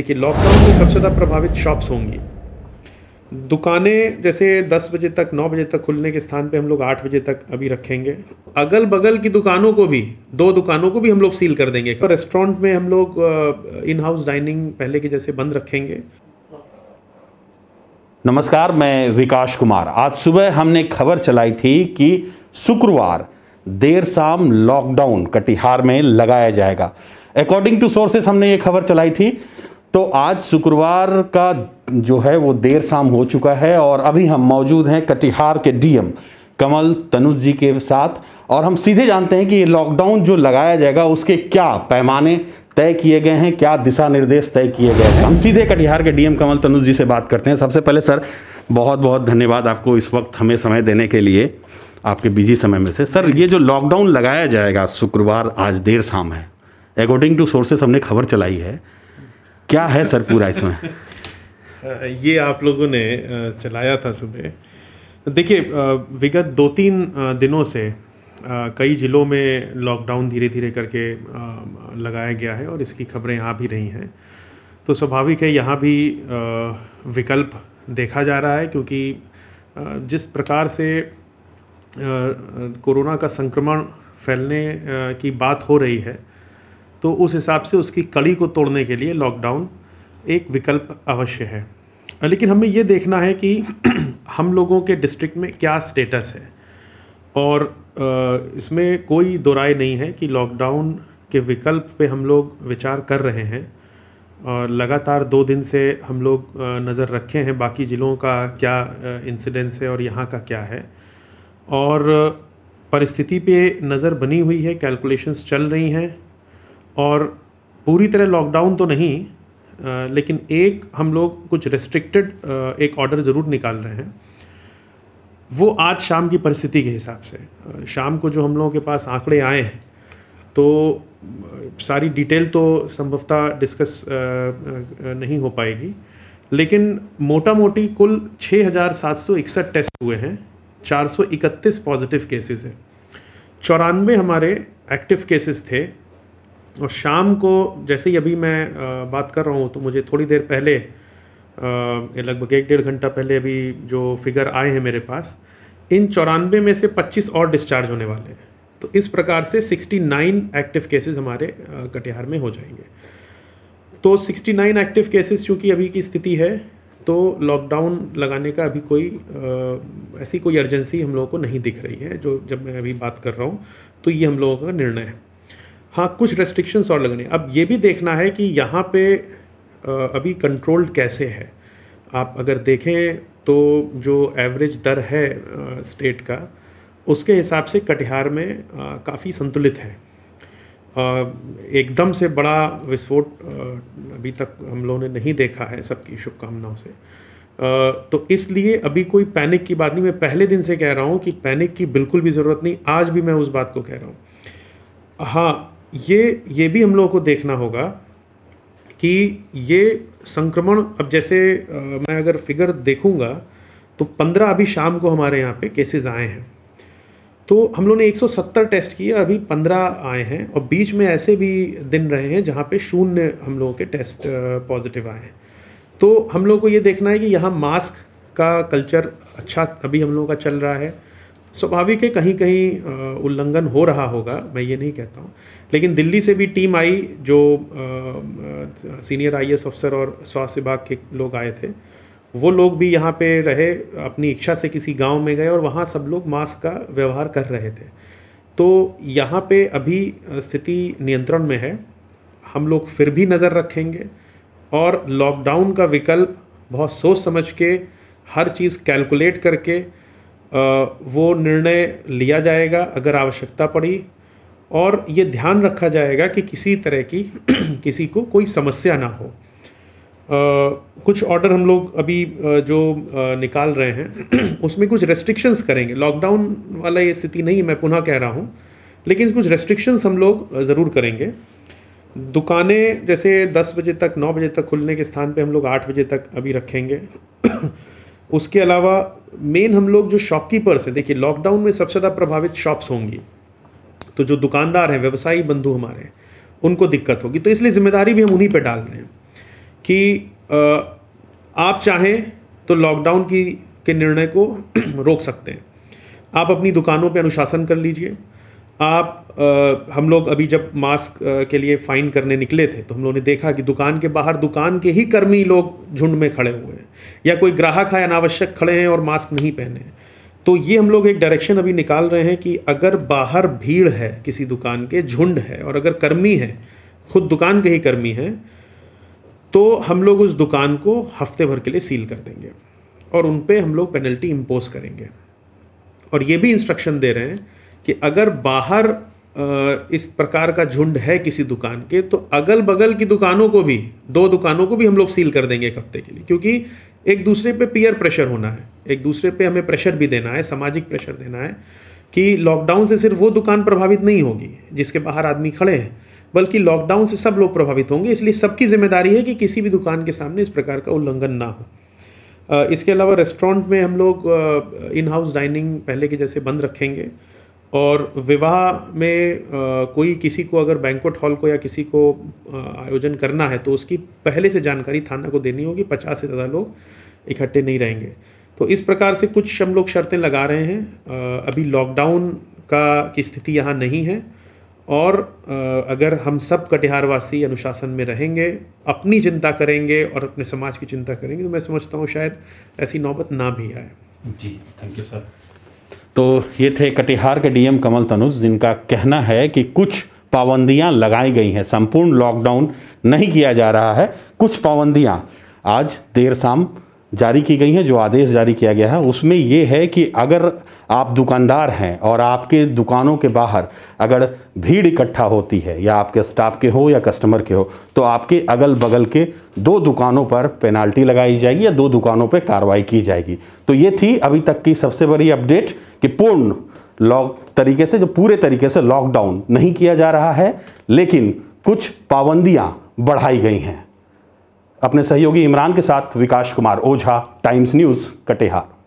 देखिए लॉकडाउन में सबसे ज़्यादा प्रभावित शॉप्स होंगी दुकानें जैसे 10 बजे तक 9 बजे तक खुलने के स्थान पे हम लोग 8 बजे तक अभी रखेंगे अगल बगल की दुकानों को भी दो दुकानों को भी हम लोग सील कर देंगे तो रेस्टोरेंट में हम लोग इन हाउस डाइनिंग पहले के जैसे बंद रखेंगे नमस्कार मैं विकास कुमार आज सुबह हमने खबर चलाई थी कि शुक्रवार देर शाम लॉकडाउन कटिहार में लगाया जाएगा अकॉर्डिंग टू सोर्सेस हमने ये खबर चलाई थी तो आज शुक्रवार का जो है वो देर शाम हो चुका है और अभी हम मौजूद हैं कटिहार के डीएम कमल तनुज जी के साथ और हम सीधे जानते हैं कि ये लॉकडाउन जो लगाया जाएगा उसके क्या पैमाने तय किए गए हैं क्या दिशा निर्देश तय किए गए हैं हम सीधे कटिहार के डीएम कमल तनुज जी से बात करते हैं सबसे पहले सर बहुत बहुत धन्यवाद आपको इस वक्त हमें समय देने के लिए आपके बिजी समय में से सर ये जो लॉकडाउन लगाया जाएगा शुक्रवार आज देर शाम है अकॉर्डिंग टू सोर्सेस हमने खबर चलाई है क्या है सर पूरा इसमें ये आप लोगों ने चलाया था सुबह देखिए विगत दो तीन दिनों से कई ज़िलों में लॉकडाउन धीरे धीरे करके लगाया गया है और इसकी खबरें आ भी रही हैं तो स्वाभाविक है यहाँ भी विकल्प देखा जा रहा है क्योंकि जिस प्रकार से कोरोना का संक्रमण फैलने की बात हो रही है तो उस हिसाब से उसकी कड़ी को तोड़ने के लिए लॉकडाउन एक विकल्प अवश्य है लेकिन हमें ये देखना है कि हम लोगों के डिस्ट्रिक्ट में क्या स्टेटस है और इसमें कोई दो राय नहीं है कि लॉकडाउन के विकल्प पे हम लोग विचार कर रहे हैं और लगातार दो दिन से हम लोग नज़र रखे हैं बाकी ज़िलों का क्या इंसिडेंस है और यहाँ का क्या है और परिस्थिति पे नज़र बनी हुई है कैलकुलेशंस चल रही हैं और पूरी तरह लॉकडाउन तो नहीं लेकिन एक हम लोग कुछ रेस्ट्रिक्टेड एक ऑर्डर ज़रूर निकाल रहे हैं वो आज शाम की परिस्थिति के हिसाब से शाम को जो हम लोगों के पास आंकड़े आए हैं तो सारी डिटेल तो संभवतः डिस्कस नहीं हो पाएगी लेकिन मोटा मोटी कुल 6,761 टेस्ट हुए हैं 431 पॉजिटिव केसेस हैं चौरानवे हमारे एक्टिव केसेस थे और शाम को जैसे ही अभी मैं बात कर रहा हूँ तो मुझे थोड़ी देर पहले लगभग एक डेढ़ घंटा पहले अभी जो फिगर आए हैं मेरे पास इन चौरानवे में से 25 और डिस्चार्ज होने वाले हैं तो इस प्रकार से 69 एक्टिव केसेस हमारे कटिहार में हो जाएंगे तो 69 एक्टिव केसेस चूँकि अभी की स्थिति है तो लॉकडाउन लगाने का अभी कोई ऐसी कोई अर्जेंसी हम लोगों को नहीं दिख रही है जो जब मैं अभी बात कर रहा हूँ तो ये हम लोगों का निर्णय है हाँ कुछ रेस्ट्रिक्शंस और लगने अब ये भी देखना है कि यहाँ पे अभी कंट्रोल्ड कैसे है आप अगर देखें तो जो एवरेज दर है स्टेट का उसके हिसाब से कटिहार में काफ़ी संतुलित है एकदम से बड़ा विस्फोट अभी तक हम लोगों ने नहीं देखा है सबकी शुभकामनाओं से तो इसलिए अभी कोई पैनिक की बात नहीं मैं पहले दिन से कह रहा हूँ कि पैनिक की बिल्कुल भी ज़रूरत नहीं आज भी मैं उस बात को कह रहा हूँ हाँ ये ये भी हम लोगों को देखना होगा कि ये संक्रमण अब जैसे आ, मैं अगर फिगर देखूंगा तो पंद्रह अभी शाम को हमारे यहाँ पे केसेस आए हैं तो हम लोग ने 170 टेस्ट किए अभी 15 आए हैं और बीच में ऐसे भी दिन रहे हैं जहाँ पे शून्य हम लोगों के टेस्ट पॉजिटिव आए हैं तो हम लोग को ये देखना है कि यहाँ मास्क का कल्चर अच्छा अभी हम लोगों का चल रहा है स्वाभाविक है कहीं कहीं उल्लंघन हो रहा होगा मैं ये नहीं कहता हूँ लेकिन दिल्ली से भी टीम आई जो सीनियर आई अफसर और स्वास्थ्य विभाग के लोग आए थे वो लोग भी यहाँ पे रहे अपनी इच्छा से किसी गांव में गए और वहाँ सब लोग मास्क का व्यवहार कर रहे थे तो यहाँ पे अभी स्थिति नियंत्रण में है हम लोग फिर भी नज़र रखेंगे और लॉकडाउन का विकल्प बहुत सोच समझ के हर चीज़ कैलकुलेट करके वो निर्णय लिया जाएगा अगर आवश्यकता पड़ी और ये ध्यान रखा जाएगा कि किसी तरह की किसी को कोई समस्या ना हो कुछ ऑर्डर हम लोग अभी जो निकाल रहे हैं उसमें कुछ रेस्ट्रिक्शंस करेंगे लॉकडाउन वाला ये स्थिति नहीं मैं पुनः कह रहा हूँ लेकिन कुछ रेस्ट्रिक्शंस हम लोग ज़रूर करेंगे दुकानें जैसे 10 बजे तक 9 बजे तक खुलने के स्थान पे हम लोग 8 बजे तक अभी रखेंगे उसके अलावा मेन हम लोग जो शॉपकीपर्स हैं देखिए लॉकडाउन में सबसे ज़्यादा प्रभावित शॉप्स होंगी तो जो दुकानदार हैं व्यवसायी बंधु हमारे हैं उनको दिक्कत होगी तो इसलिए जिम्मेदारी भी हम उन्हीं पर डाल रहे हैं कि आप चाहें तो लॉकडाउन की के निर्णय को रोक सकते हैं आप अपनी दुकानों पर अनुशासन कर लीजिए आप आ, हम लोग अभी जब मास्क आ, के लिए फ़ाइन करने निकले थे तो हम लोगों ने देखा कि दुकान के बाहर दुकान के ही कर्मी लोग झुंड में खड़े हुए हैं या कोई ग्राहक है अनावश्यक खड़े हैं और मास्क नहीं पहने हैं तो ये हम लोग एक डायरेक्शन अभी निकाल रहे हैं कि अगर बाहर भीड़ है किसी दुकान के झुंड है और अगर कर्मी है खुद दुकान के ही कर्मी हैं तो हम लोग उस दुकान को हफ्ते भर के लिए सील कर देंगे और उन पर हम लोग पेनल्टी इम्पोज करेंगे और ये भी इंस्ट्रक्शन दे रहे हैं कि अगर बाहर इस प्रकार का झुंड है किसी दुकान के तो अगल बगल की दुकानों को भी दो दुकानों को भी हम लोग सील कर देंगे एक हफ्ते के लिए क्योंकि एक दूसरे पे पीयर प्रेशर होना है एक दूसरे पे हमें प्रेशर भी देना है सामाजिक प्रेशर देना है कि लॉकडाउन से सिर्फ वो दुकान प्रभावित नहीं होगी जिसके बाहर आदमी खड़े हैं बल्कि लॉकडाउन से सब लोग प्रभावित होंगे इसलिए सबकी जिम्मेदारी है कि किसी भी दुकान के सामने इस प्रकार का उल्लंघन ना हो इसके अलावा रेस्टोरेंट में हम लोग इन हाउस डाइनिंग पहले के जैसे बंद रखेंगे और विवाह में आ, कोई किसी को अगर बैंकुट हॉल को या किसी को आयोजन करना है तो उसकी पहले से जानकारी थाना को देनी होगी पचास से ज़्यादा लोग इकट्ठे नहीं रहेंगे तो इस प्रकार से कुछ हम लोग शर्तें लगा रहे हैं आ, अभी लॉकडाउन का की स्थिति यहाँ नहीं है और अगर हम सब कटिहारवासी अनुशासन में रहेंगे अपनी चिंता करेंगे और अपने समाज की चिंता करेंगे तो मैं समझता हूँ शायद ऐसी नौबत ना भी आए जी थैंक यू सर तो ये थे कटिहार के डीएम कमल तनुज जिनका कहना है कि कुछ पाबंदियां लगाई गई हैं संपूर्ण लॉकडाउन नहीं किया जा रहा है कुछ पाबंदियां आज देर शाम जारी की गई हैं जो आदेश जारी किया गया है उसमें ये है कि अगर आप दुकानदार हैं और आपके दुकानों के बाहर अगर भीड़ इकट्ठा होती है या आपके स्टाफ के हो या कस्टमर के हो तो आपके अगल बगल के दो दुकानों पर पेनाल्टी लगाई जाएगी या दो दुकानों पर कार्रवाई की जाएगी तो ये थी अभी तक की सबसे बड़ी अपडेट कि पूर्ण लॉक तरीके से जो पूरे तरीके से लॉकडाउन नहीं किया जा रहा है लेकिन कुछ पाबंदियाँ बढ़ाई गई हैं अपने सहयोगी इमरान के साथ विकास कुमार ओझा टाइम्स न्यूज़ कटिहार